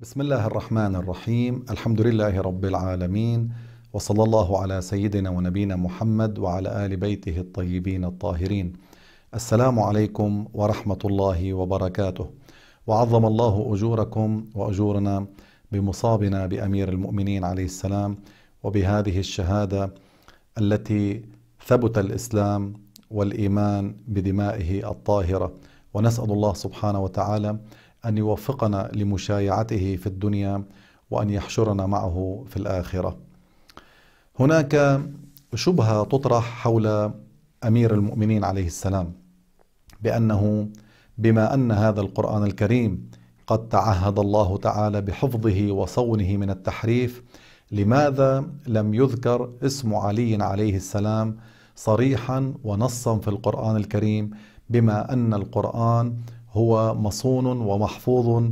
بسم الله الرحمن الرحيم الحمد لله رب العالمين وصلى الله على سيدنا ونبينا محمد وعلى ال بيته الطيبين الطاهرين السلام عليكم ورحمه الله وبركاته وعظم الله اجوركم واجورنا بمصابنا بامير المؤمنين عليه السلام وبهذه الشهاده التي ثبت الاسلام والايمان بدمائه الطاهره ونسال الله سبحانه وتعالى ان يوفقنا لمشايعته في الدنيا وان يحشرنا معه في الاخره. هناك شبهه تطرح حول امير المؤمنين عليه السلام بانه بما ان هذا القران الكريم قد تعهد الله تعالى بحفظه وصونه من التحريف لماذا لم يذكر اسم علي عليه السلام صريحا ونصا في القرآن الكريم بما أن القرآن هو مصون ومحفوظ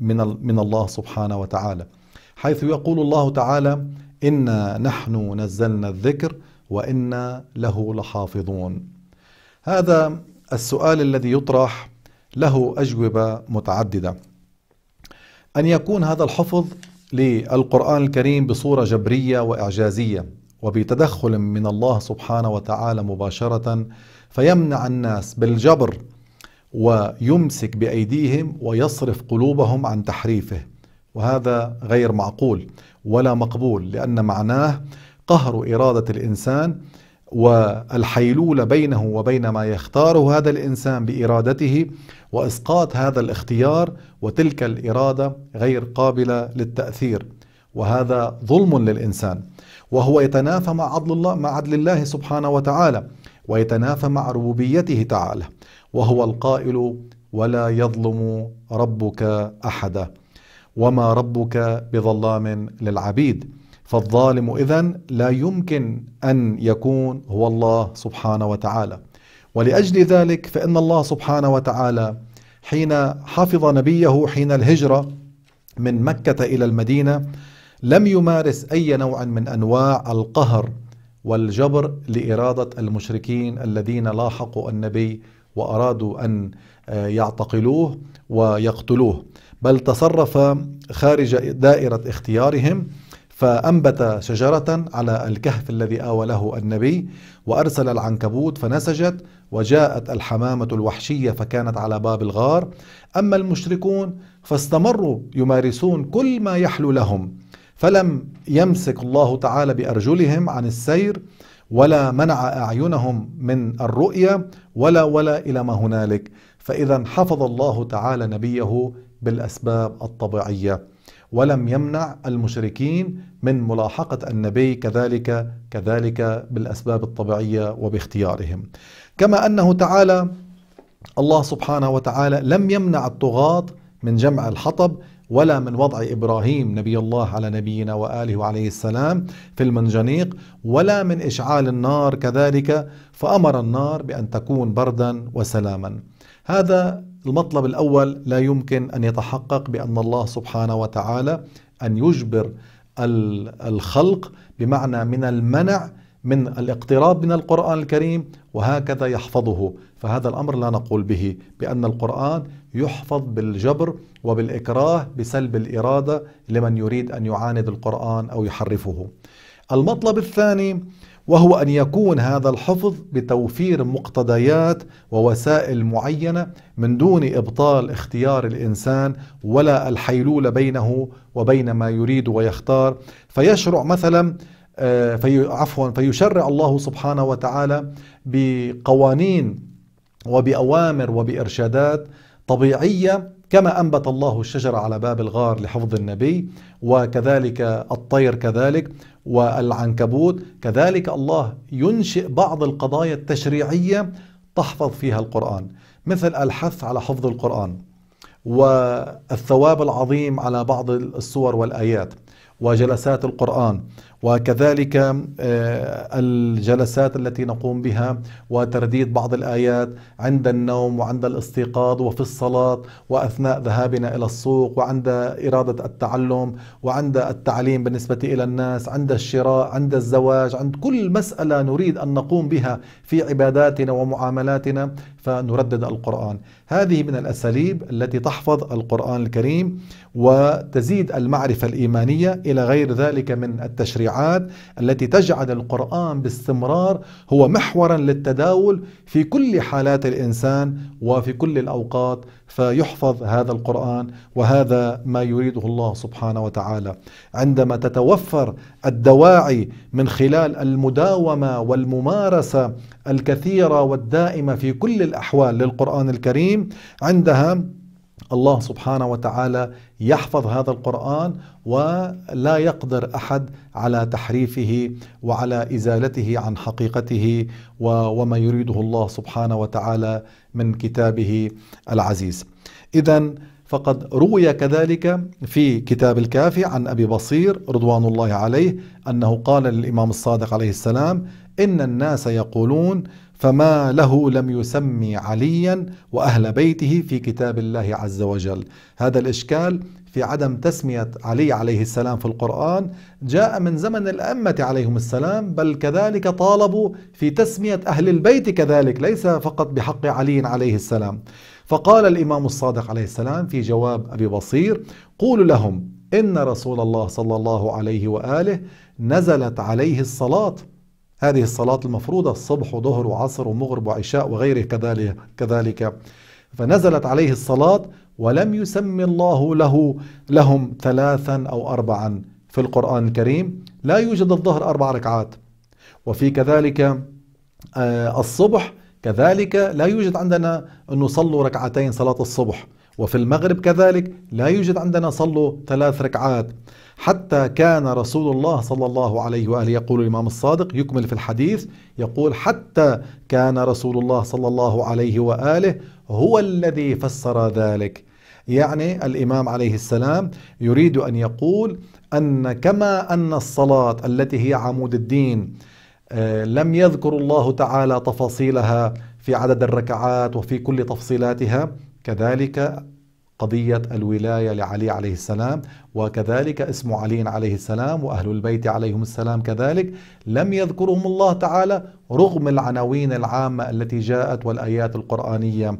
من من الله سبحانه وتعالى حيث يقول الله تعالى إنا نحن نزلنا الذكر وإنا له لحافظون هذا السؤال الذي يطرح له أجوبة متعددة أن يكون هذا الحفظ للقرآن الكريم بصورة جبرية وإعجازية وبتدخل من الله سبحانه وتعالى مباشرة فيمنع الناس بالجبر ويمسك بأيديهم ويصرف قلوبهم عن تحريفه وهذا غير معقول ولا مقبول لأن معناه قهر إرادة الإنسان والحيلولة بينه وبين ما يختاره هذا الإنسان بإرادته وإسقاط هذا الاختيار وتلك الإرادة غير قابلة للتأثير وهذا ظلم للإنسان وهو يتنافى مع عدل الله مع عدل الله سبحانه وتعالى ويتنافى مع ربوبيته تعالى وهو القائل ولا يظلم ربك احدا وما ربك بظلام للعبيد فالظالم اذا لا يمكن ان يكون هو الله سبحانه وتعالى ولاجل ذلك فان الله سبحانه وتعالى حين حفظ نبيه حين الهجره من مكه الى المدينه لم يمارس أي نوع من أنواع القهر والجبر لإرادة المشركين الذين لاحقوا النبي وأرادوا أن آه، يعتقلوه ويقتلوه بل تصرف خارج دائرة اختيارهم فأنبت شجرة على الكهف الذي آوله النبي وأرسل العنكبوت فنسجت وجاءت الحمامة الوحشية فكانت على باب الغار أما المشركون فاستمروا يمارسون كل ما يحلو لهم فلم يمسك الله تعالى بارجلهم عن السير ولا منع اعينهم من الرؤيه ولا ولا الى ما هنالك فاذا حفظ الله تعالى نبيه بالاسباب الطبيعيه ولم يمنع المشركين من ملاحقه النبي كذلك كذلك بالاسباب الطبيعيه وباختيارهم كما انه تعالى الله سبحانه وتعالى لم يمنع الطغاة من جمع الحطب ولا من وضع إبراهيم نبي الله على نبينا وآله وعليه السلام في المنجنيق ولا من إشعال النار كذلك فأمر النار بأن تكون بردا وسلاما هذا المطلب الأول لا يمكن أن يتحقق بأن الله سبحانه وتعالى أن يجبر الخلق بمعنى من المنع من الاقتراب من القرآن الكريم وهكذا يحفظه فهذا الأمر لا نقول به بأن القرآن يحفظ بالجبر وبالإكراه بسلب الإرادة لمن يريد أن يعاند القرآن أو يحرفه المطلب الثاني وهو أن يكون هذا الحفظ بتوفير مقتضيات ووسائل معينة من دون إبطال اختيار الإنسان ولا الحيلولة بينه وبين ما يريد ويختار فيشرع مثلا آه، في عفوا فيشرع الله سبحانه وتعالى بقوانين وبأوامر وبإرشادات طبيعية كما أنبت الله الشجرة على باب الغار لحفظ النبي وكذلك الطير كذلك والعنكبوت كذلك الله ينشئ بعض القضايا التشريعية تحفظ فيها القرآن مثل الحث على حفظ القرآن والثواب العظيم على بعض السور والآيات وجلسات القرآن وكذلك آه، الجلسات التي نقوم بها وترديد بعض الآيات عند النوم وعند الاستيقاظ وفي الصلاة وأثناء ذهابنا إلى السوق وعند إرادة التعلم وعند التعليم بالنسبة إلى الناس عند الشراء عند الزواج عند كل مسألة نريد أن نقوم بها في عباداتنا ومعاملاتنا فنردد القرآن هذه من الأساليب التي تحفظ القرآن الكريم وتزيد المعرفة الإيمانية إلى غير ذلك من التشريعات التشريعات التي تجعل القرآن باستمرار هو محورا للتداول في كل حالات الإنسان وفي كل الأوقات فيحفظ هذا القرآن وهذا ما يريده الله سبحانه وتعالى عندما تتوفر الدواعي من خلال المداومة والممارسة الكثيرة والدائمة في كل الأحوال للقرآن الكريم عندها الله سبحانه وتعالى يحفظ هذا القرآن ولا يقدر أحد على تحريفه وعلى إزالته عن حقيقته وما يريده الله سبحانه وتعالى من كتابه العزيز إذا فقد روي كذلك في كتاب الكافي عن أبي بصير رضوان الله عليه أنه قال للإمام الصادق عليه السلام إن الناس يقولون فما له لم يسمي عليا واهل بيته في كتاب الله عز وجل هذا الاشكال في عدم تسميه علي عليه السلام في القران جاء من زمن الائمه عليهم السلام بل كذلك طالبوا في تسميه اهل البيت كذلك ليس فقط بحق علي عليه السلام فقال الامام الصادق عليه السلام في جواب ابي بصير قولوا لهم ان رسول الله صلى الله عليه واله نزلت عليه الصلاه هذه الصلاة المفروضة الصبح وظهر وعصر ومغرب وعشاء وغيره كذلك, كذلك فنزلت عليه الصلاة ولم يسم الله له لهم ثلاثا أو أربعا في القرآن الكريم لا يوجد الظهر أربع ركعات وفي كذلك آه، الصبح كذلك لا يوجد عندنا أن صلوا ركعتين صلاة الصبح وفي المغرب كذلك لا يوجد عندنا صلوا ثلاث ركعات حتى كان رسول الله صلى الله عليه وآله يقول الإمام الصادق يكمل في الحديث يقول حتى كان رسول الله صلى الله عليه وآله هو الذي فسر ذلك يعني الإمام عليه السلام يريد أن يقول أن كما أن الصلاة التي هي عمود الدين آه، لم يذكر الله تعالى تفاصيلها في عدد الركعات وفي كل تفصيلاتها كذلك قضية الولاية لعلي عليه السلام وكذلك اسم علي عليه السلام وأهل البيت عليهم السلام كذلك لم يذكرهم الله تعالى رغم العناوين العامة التي جاءت والآيات القرآنية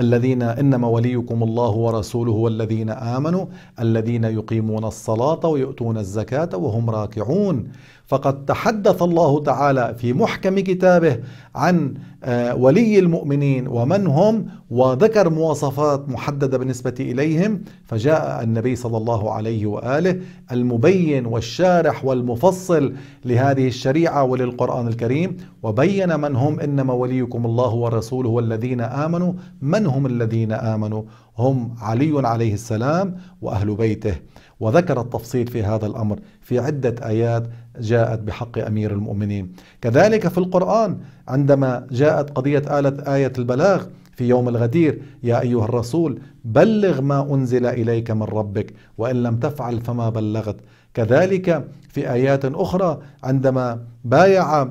الذين انما وليكم الله ورسوله والذين امنوا الذين يقيمون الصلاه ويؤتون الزكاه وهم راكعون فقد تحدث الله تعالى في محكم كتابه عن آه، ولي المؤمنين ومن هم وذكر مواصفات محدده بالنسبه اليهم فجاء النبي صلى الله عليه واله المبين والشارح والمفصل لهذه الشريعه وللقران الكريم وبين من هم انما وليكم الله ورسوله والذين امنوا من هم الذين امنوا هم علي عليه السلام واهل بيته وذكر التفصيل في هذا الأمر في عدة آيات جاءت بحق أمير المؤمنين كذلك في القرآن عندما جاءت قضية آلة آية البلاغ في يوم الغدير يا أيها الرسول بلغ ما أنزل إليك من ربك وإن لم تفعل فما بلغت كذلك في آيات أخرى عندما بايع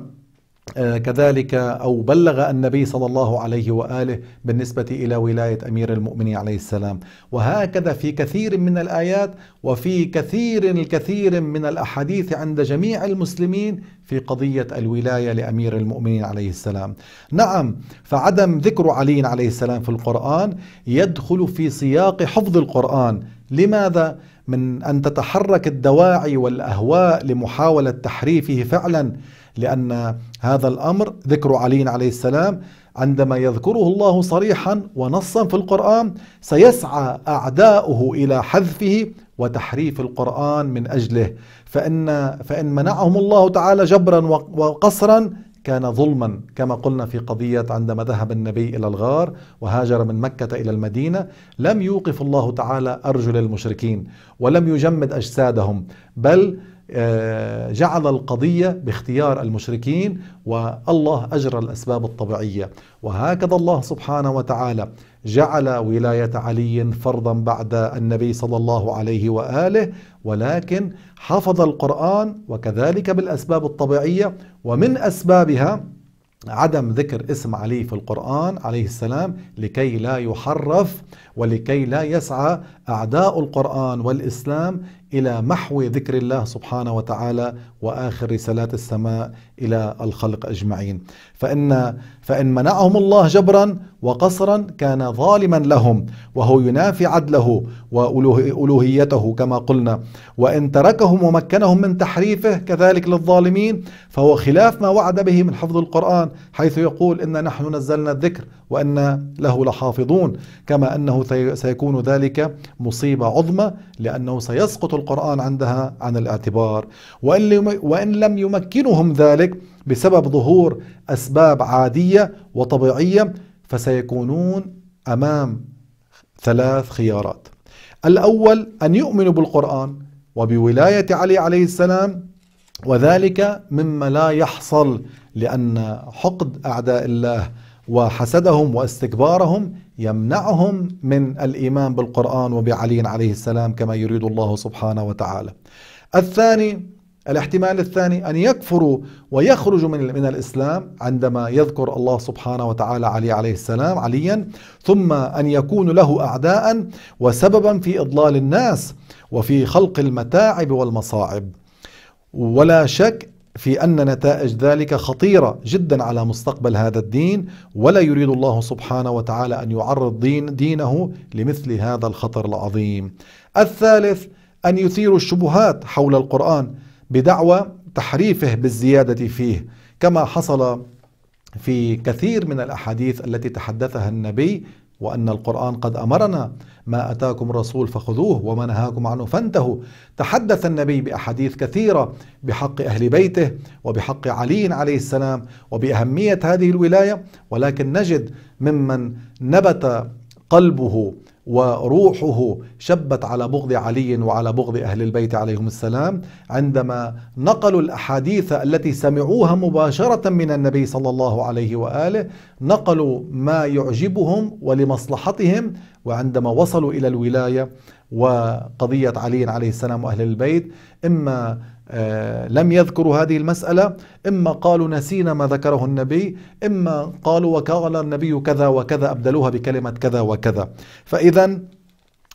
آه، كذلك أو بلغ النبي صلى الله عليه وآله بالنسبة إلى ولاية أمير المؤمنين عليه السلام وهكذا في كثير من الآيات وفي كثير الكثير من الأحاديث عند جميع المسلمين في قضية الولاية لأمير المؤمنين عليه السلام نعم فعدم ذكر علي عليه السلام في القرآن يدخل في سياق حفظ القرآن لماذا؟ من أن تتحرك الدواعي والأهواء لمحاولة تحريفه فعلاً لأن هذا الأمر ذكر علي عليه السلام عندما يذكره الله صريحا ونصا في القرآن سيسعى أعداؤه إلى حذفه وتحريف القرآن من أجله فإن, فإن منعهم الله تعالى جبرا وقصرا كان ظلما كما قلنا في قضية عندما ذهب النبي إلى الغار وهاجر من مكة إلى المدينة لم يوقف الله تعالى أرجل المشركين ولم يجمد أجسادهم بل جعل القضية باختيار المشركين والله أجرى الأسباب الطبيعية وهكذا الله سبحانه وتعالى جعل ولاية علي فرضا بعد النبي صلى الله عليه وآله ولكن حفظ القرآن وكذلك بالأسباب الطبيعية ومن أسبابها عدم ذكر اسم علي في القرآن عليه السلام لكي لا يحرف ولكي لا يسعى أعداء القرآن والإسلام إلى محو ذكر الله سبحانه وتعالى وآخر رسالات السماء إلى الخلق أجمعين فإن, فإن منعهم الله جبرا وقصرا كان ظالما لهم وهو ينافي عدله وألوهيته كما قلنا وإن تركهم ومكنهم من تحريفه كذلك للظالمين فهو خلاف ما وعد به من حفظ القرآن حيث يقول إن نحن نزلنا الذكر وإن له لحافظون كما أنه سيكون ذلك مصيبة عظمى لأنه سيسقط القرآن عندها عن الاعتبار وإن لم يمكنهم ذلك بسبب ظهور أسباب عادية وطبيعية فسيكونون أمام ثلاث خيارات الأول أن يؤمنوا بالقرآن وبولاية علي عليه السلام وذلك مما لا يحصل لأن حقد أعداء الله وحسدهم واستكبارهم يمنعهم من الإيمان بالقرآن وبعلي عليه السلام كما يريد الله سبحانه وتعالى الثاني الاحتمال الثاني أن يكفروا ويخرجوا من, من الإسلام عندما يذكر الله سبحانه وتعالى علي عليه السلام عليا ثم أن يكون له أعداء وسببا في إضلال الناس وفي خلق المتاعب والمصاعب ولا شك في أن نتائج ذلك خطيرة جدا على مستقبل هذا الدين ولا يريد الله سبحانه وتعالى أن يعرض دين دينه لمثل هذا الخطر العظيم الثالث أن يثير الشبهات حول القرآن بدعوى تحريفه بالزيادة فيه كما حصل في كثير من الأحاديث التي تحدثها النبي وأن القرآن قد أمرنا ما أتاكم الرسول فخذوه وما نهاكم عنه فانتهوا تحدث النبي بأحاديث كثيرة بحق أهل بيته وبحق علي عليه السلام وبأهمية هذه الولاية ولكن نجد ممن نبت قلبه وروحه شبت على بغض علي وعلى بغض اهل البيت عليهم السلام عندما نقلوا الاحاديث التي سمعوها مباشره من النبي صلى الله عليه واله نقلوا ما يعجبهم ولمصلحتهم وعندما وصلوا الى الولايه وقضيه علي عليه السلام واهل البيت اما آه، لم يذكروا هذه المسألة إما قالوا نسينا ما ذكره النبي إما قالوا وقال النبي كذا وكذا أبدلوها بكلمة كذا وكذا فإذا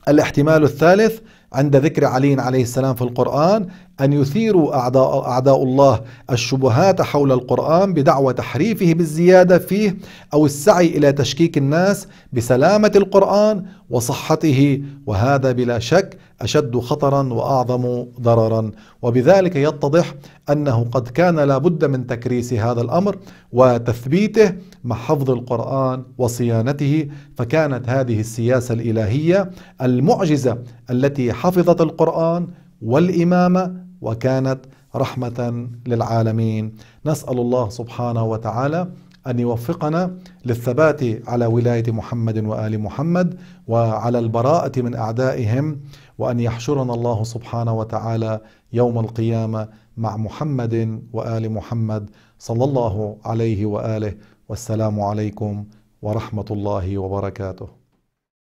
الاحتمال الثالث عند ذكر علي عليه السلام في القرآن أن يثيروا أعداء, أعداء الله الشبهات حول القرآن بدعوى تحريفه بالزيادة فيه أو السعي إلى تشكيك الناس بسلامة القرآن وصحته وهذا بلا شك أشد خطرا وأعظم ضررا وبذلك يتضح أنه قد كان لا بد من تكريس هذا الأمر وتثبيته مع حفظ القرآن وصيانته فكانت هذه السياسة الإلهية المعجزة التي حفظت القرآن والإمامة وكانت رحمة للعالمين نسأل الله سبحانه وتعالى أن يوفقنا للثبات على ولاية محمد وآل محمد وعلى البراءة من أعدائهم وأن يحشرنا الله سبحانه وتعالى يوم القيامة مع محمد وآل محمد صلى الله عليه وآله والسلام عليكم ورحمة الله وبركاته